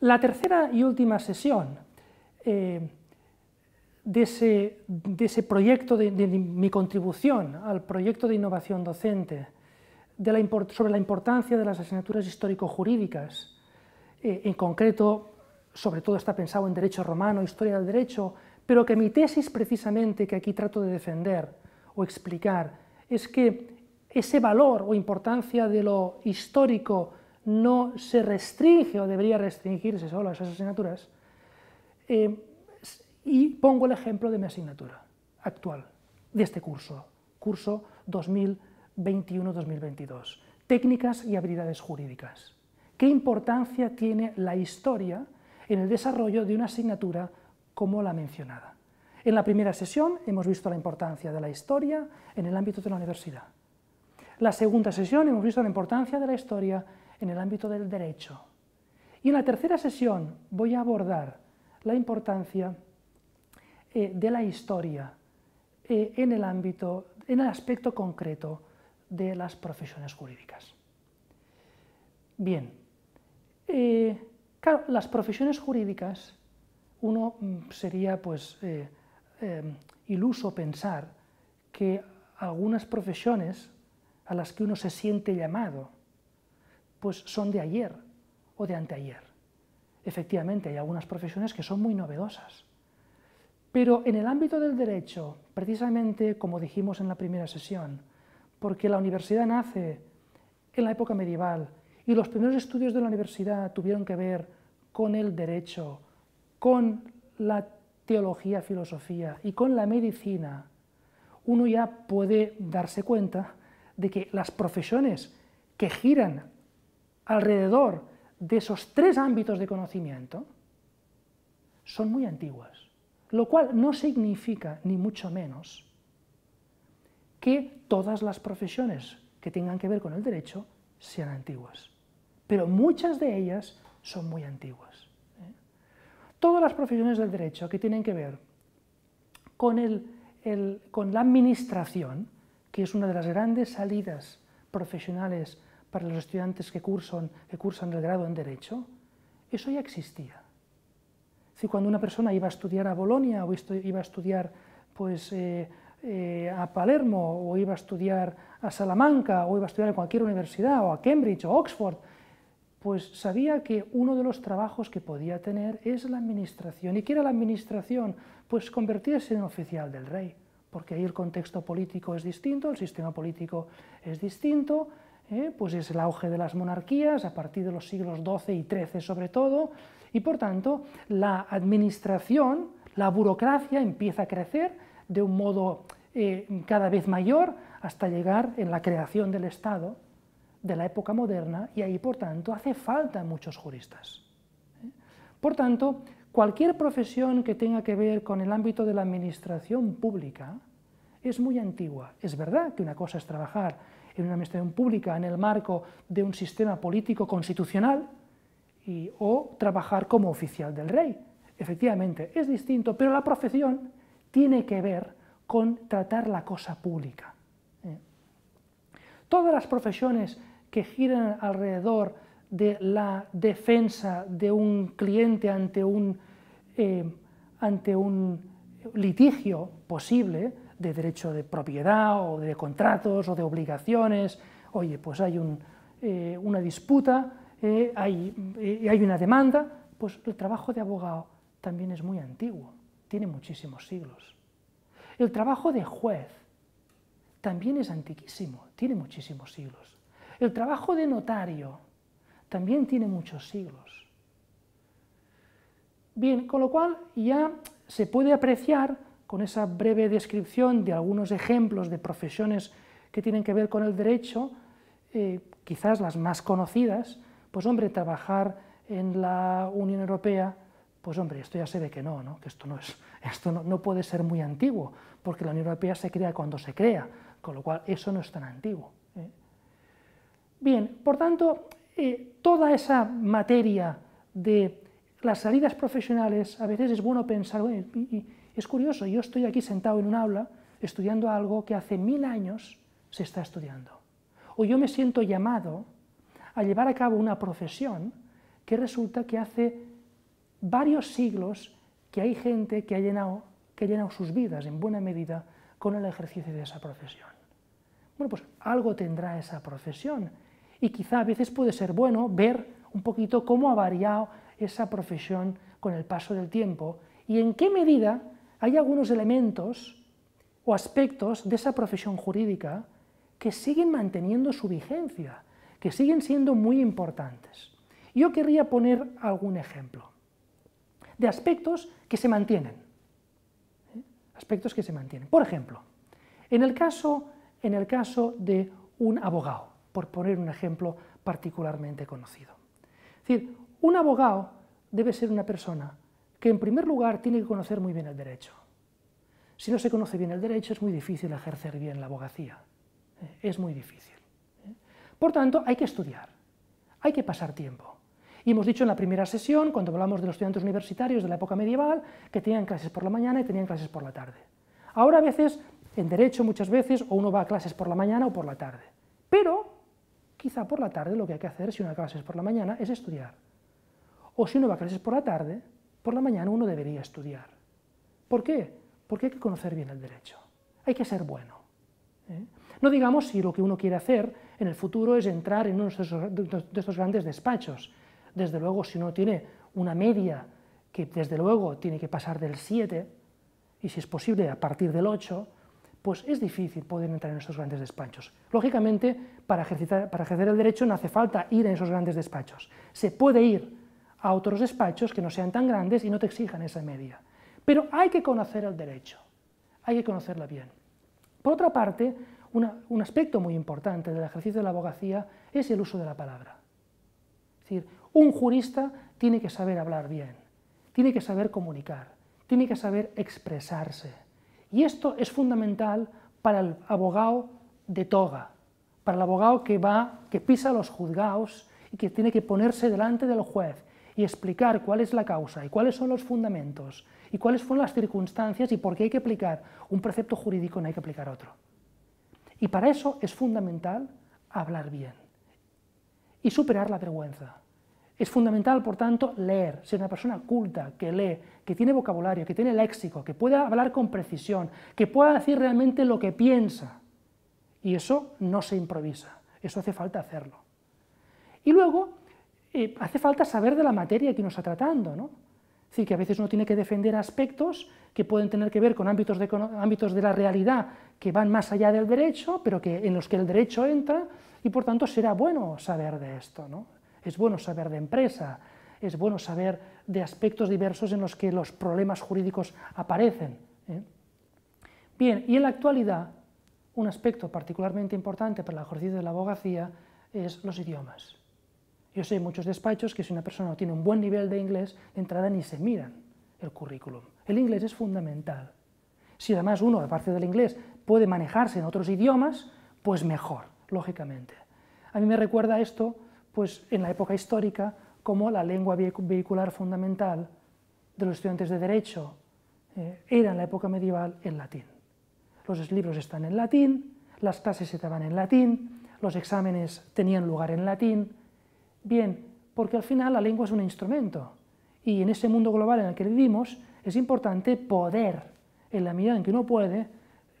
La tercera y última sesión eh, de, ese, proyecto, de, mi contribución al proyecto de innovación docente sobre la importancia de las asignaturas histórico-jurídicas, eh, en concreto, sobre todo está pensado en derecho romano, historia del derecho, pero que mi tesis precisamente que aquí trato de defender o explicar es que ese valor o importancia de lo histórico no se restringe o debería restringirse solo a esas asignaturas. Eh, y pongo el ejemplo de mi asignatura actual, de este curso, curso 2021-2022, técnicas y habilidades jurídicas. ¿Qué importancia tiene la historia en el desarrollo de una asignatura como la mencionada? En la primera sesión hemos visto la importancia de la historia en el ámbito de la universidad. La segunda sesión hemos visto la importancia de la historia en el ámbito del derecho. Y en la tercera sesión voy a abordar la importancia eh, de la historia eh, en el ámbito, en el aspecto concreto de las profesiones jurídicas. Bien, eh, claro, las profesiones jurídicas, uno mm, sería pues iluso pensar que algunas profesiones a las que uno se siente llamado pues son de ayer o de anteayer. Efectivamente, hay algunas profesiones que son muy novedosas. Pero en el ámbito del derecho, precisamente como dijimos en la primera sesión, porque la universidad nace en la época medieval y los primeros estudios de la universidad tuvieron que ver con el derecho, con la teología, filosofía y con la medicina, uno ya puede darse cuenta de que las profesiones que giran alrededor de esos tres ámbitos de conocimiento son muy antiguas, lo cual no significa, ni mucho menos, que todas las profesiones que tengan que ver con el derecho sean antiguas, pero muchas de ellas son muy antiguas. ¿eh? Todas las profesiones del derecho que tienen que ver con la administración, que es una de las grandes salidas profesionales para los estudiantes que cursan, que cursan el grado en Derecho, eso ya existía. Si cuando una persona iba a estudiar a Bolonia o iba a estudiar pues, eh, eh, a Palermo o iba a estudiar a Salamanca o iba a estudiar en cualquier universidad o a Cambridge o Oxford, pues sabía que uno de los trabajos que podía tener es la administración. ¿Y qué era la administración? Pues convertirse en oficial del rey, porque ahí el contexto político es distinto, el sistema político es distinto, ¿eh? pues es el auge de las monarquías a partir de los siglos XII y XIII sobre todo, y por tanto la administración, la burocracia empieza a crecer de un modo eh, cada vez mayor hasta llegar en la creación del Estado de la época moderna y ahí por tanto hace falta muchos juristas. ¿eh? Por tanto, cualquier profesión que tenga que ver con el ámbito de la administración pública es muy antigua. Es verdad que una cosa es trabajar en una administración pública en el marco de un sistema político constitucional o trabajar como oficial del rey. Efectivamente, es distinto, pero la profesión tiene que ver con tratar la cosa pública. ¿eh? Todas las profesiones que giran alrededor de la defensa de un cliente ante un, eh, ante un litigio posible, de derecho de propiedad o de contratos o de obligaciones. Oye, pues hay eh, una disputa, y eh, hay, eh, hay una demanda, pues el trabajo de abogado también es muy antiguo, tiene muchísimos siglos. El trabajo de juez también es antiquísimo, tiene muchísimos siglos. El trabajo de notario también tiene muchos siglos. Bien, con lo cual ya se puede apreciar con esa breve descripción de algunos ejemplos de profesiones que tienen que ver con el derecho, eh, quizás las más conocidas, pues hombre, trabajar en la Unión Europea, pues hombre, esto ya se ve que no, que esto, no, es, esto no, puede ser muy antiguo, porque la Unión Europea se crea cuando se crea, con lo cual eso no es tan antiguo. ¿eh? Bien, por tanto, eh, toda esa materia de las salidas profesionales, a veces es bueno pensar, es curioso, yo estoy aquí sentado en un aula estudiando algo que hace mil años se está estudiando. O yo me siento llamado a llevar a cabo una profesión que resulta que hace varios siglos que hay gente que ha llenado, que sus vidas en buena medida con el ejercicio de esa profesión. Bueno, pues algo tendrá esa profesión y quizá a veces puede ser bueno ver un poquito cómo ha variado esa profesión con el paso del tiempo y en qué medida hay algunos elementos o aspectos de esa profesión jurídica que siguen manteniendo su vigencia, que siguen siendo muy importantes. Yo querría poner algún ejemplo de aspectos que se mantienen. ¿eh? Aspectos que se mantienen. Por ejemplo, en el caso, en el caso de un abogado, por poner un ejemplo particularmente conocido. decir, un abogado debe ser una persona que en primer lugar tiene que conocer muy bien el derecho. Si no se conoce bien el derecho es muy difícil ejercer bien la abogacía, eh, es muy difícil. Eh, por tanto, hay que estudiar, hay que pasar tiempo. Y hemos dicho en la primera sesión, cuando hablamos de los estudiantes universitarios de la época medieval, que tenían clases por la mañana y tenían clases por la tarde. Ahora a veces, en derecho muchas veces, o uno va a clases por la mañana o por la tarde. Pero, quizá por la tarde lo que hay que hacer si uno va a clases por la mañana es estudiar. O si uno va a clases por la tarde, por la mañana uno debería estudiar. ¿Por qué? Porque hay que conocer bien el derecho, hay que ser bueno. ¿eh? No digamos si lo que uno quiere hacer en el futuro es entrar en uno de estos grandes despachos. Desde luego, si uno tiene una media que desde luego tiene que pasar del 7, y si es posible a partir del 8, pues es difícil poder entrar en esos grandes despachos. Lógicamente, para, para ejercer el derecho no hace falta ir a esos grandes despachos. Se puede ir a otros despachos que no sean tan grandes y no te exijan esa media. Pero hay que conocer el derecho, hay que conocerla bien. Por otra parte, un aspecto muy importante del ejercicio de la abogacía es el uso de la palabra. Es decir, un jurista tiene que saber hablar bien, tiene que saber comunicar, tiene que saber expresarse. Y esto es fundamental para el abogado de toga, para el abogado que va, que pisa los juzgados y que tiene que ponerse delante del juez y explicar cuál es la causa y cuáles son los fundamentos y cuáles fueron las circunstancias y por qué hay que aplicar un precepto jurídico y no hay que aplicar otro. Y para eso es fundamental hablar bien y superar la vergüenza. Es fundamental, por tanto, leer. Ser una persona culta, que lee, que tiene vocabulario, que tiene léxico, que pueda hablar con precisión, que pueda decir realmente lo que piensa. Y eso no se improvisa, eso hace falta hacerlo. Y luego, hace falta saber de la materia que nos está tratando. ¿no? que a veces uno tiene que defender aspectos que pueden tener que ver con ámbitos de, la realidad que van más allá del derecho, pero que, en los que el derecho entra, y por tanto será bueno saber de esto. ¿no? Es bueno saber de empresa, es bueno saber de aspectos diversos en los que los problemas jurídicos aparecen. ¿eh? Bien, y en la actualidad, un aspecto particularmente importante para el ejercicio de la abogacía es los idiomas. Yo sé muchos despachos que si una persona no tiene un buen nivel de inglés, de entrada ni se miran el currículum. El inglés es fundamental. Si además uno, aparte del inglés, puede manejarse en otros idiomas, pues mejor, lógicamente. A mí me recuerda esto, pues en la época histórica, como la lengua vehicular fundamental de los estudiantes de Derecho eh, era en la época medieval el latín. Los libros están en latín, las clases estaban en latín, los exámenes tenían lugar en latín, Bien, porque al final la lengua es un instrumento y en ese mundo global en el que vivimos es importante poder, en la medida en que uno puede,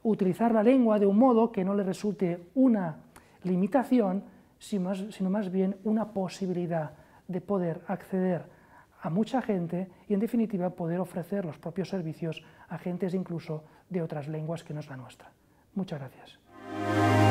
utilizar la lengua de un modo que no le resulte una limitación, sino más, sino más bien una posibilidad de poder acceder a mucha gente y en definitiva poder ofrecer los propios servicios a gentes incluso de otras lenguas que no es la nuestra. Muchas gracias.